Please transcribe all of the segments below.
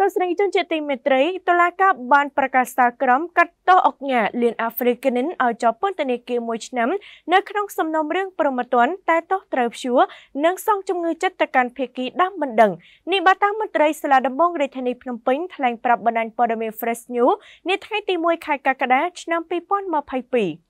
ទស្សនិកជនជាទីមេត្រីតុលាការបានប្រកាសសាលក្រមកាត់ទោសអង្គការលៀនអាហ្វ្រិកនិនឲ្យជាប់ពន្ធនាគារ1ឆ្នាំនៅក្នុងសំណុំរឿងប្រមទ័នតែទោសត្រូវព្យួរនិងសងជំងឺចិត្តទៅកាន់ភេកីដាំបណ្ដឹងនេះបើតាមមន្ត្រីសាលាដំបងរាជធានីភ្នំពេញថ្លែងប្រាប់បណ្ដាញព័ត៌មាន Fresh News នាថ្ងៃទី1ខែកក្កដាឆ្នាំ2022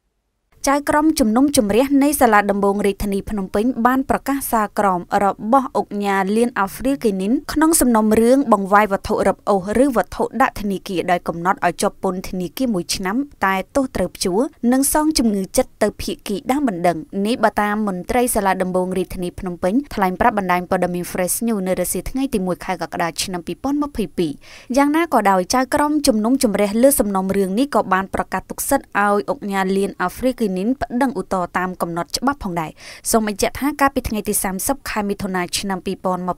ចៅក្រមជំនុំជម្រះនៃសាលាដំបងរាជធានីភ្នំពេញបានប្រកាសសារក្រមរបស់អុកញ៉ាលៀនអាហ្វ្រីលកេនីនក្នុងសំណុំរឿងបង្វាយវត្ថុរឹបអូសឬវត្ថុដាក់ធនាគារដោយកំណត់ឲ្យជាប់ពន្ធនាគារ1ឆ្នាំតែទោសត្រូវព្យួរនិងសងជំងឺចិត្តទៅភៀកគីតាមបណ្ដឹងនេះបើតាមមន្ត្រីសាលាដំបងរាជធានីភ្នំពេញថ្លែងប្រាប់បណ្ដាញព័ត៌មាន Fresh News នៅរសៀលថ្ងៃទី1ខែកក្កដាឆ្នាំ2022យ៉ាងណាក៏ដោយចៅក្រមជំនុំជម្រះលើសំណុំរឿងនេះក៏បានប្រកាសទុកសិទ្ធឲ្យអុកញ៉ាលៀនអាហ្វ្រីលនីនប្តឹងឧទ្ធរណ៍តាមកំណត់ច្បាប់ផងដែរសូមបញ្ជាក់ថាកាលពីថ្ងៃទី30ខែមិថុនា ឆ្នាំ2022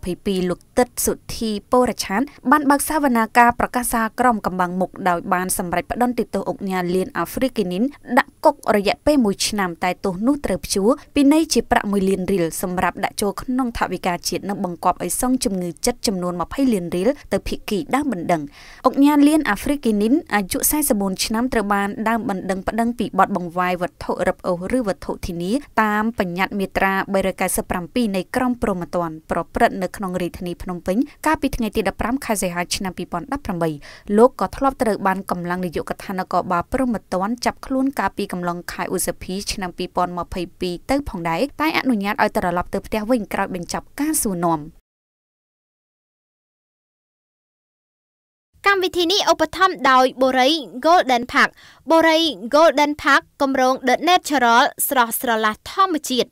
លោកទឹកសុធីពរឆានបានបើកសវនាការប្រកាសសារក្រមកម្បាំងមុខដោយបានសម្រេចផ្តន្ទាទោសអង្គការលៀនអាហ្វ្រិកនីនដាក់គុករយៈពេល1ឆ្នាំតែទោសនោះត្រូវព្យួរពីនៃជាប្រាក់1លានរៀលសម្រាប់ដាក់ចូលក្នុងថវិកាជាតិនិងបង្កប់ឲ្យសងជំងឺចិត្តចំនួន20លានរៀលទៅភិក្ខីដើមបណ្ដឹងអង្គញាលៀនអាហ្វ្រិកីនីនអាយុ44ឆ្នាំត្រូវបានដើមបណ្ដឹងប្តឹងពីបទបង្វាយវត្ថុរឹបអូសឬវត្ថុធានាតាមបញ្ញត្តិមាត្រា397នៃក្រមព្រហ្មទណ្ឌប្រព្រឹត្តនៅក្នុងរាជធានីភ្នំពេញកាលពីថ្ងៃទី15ខែសីហាឆ្នាំ2018លោកក៏ធ្លាប់ត្រូវបានកម្លាំងនាយកដ្ឋាននគរបាលព្រហ្មទណ្ឌចាប់ខ្លួនកាលពីកំឡុងខែឧសភាឆ្នាំ2022ទៅ ផងដែរតែអនុញ្ញាតឲ្យត្រឡប់ទៅផ្ទះវិញក្រោយបញ្ចប់ការសួរនាំកម្មវិធីនេះឧបត្ថម្ភដោយ Borei Golden Park Borei Golden Park គម្រោង The Natural ស្រស់ស្រឡះធម្មជាតិ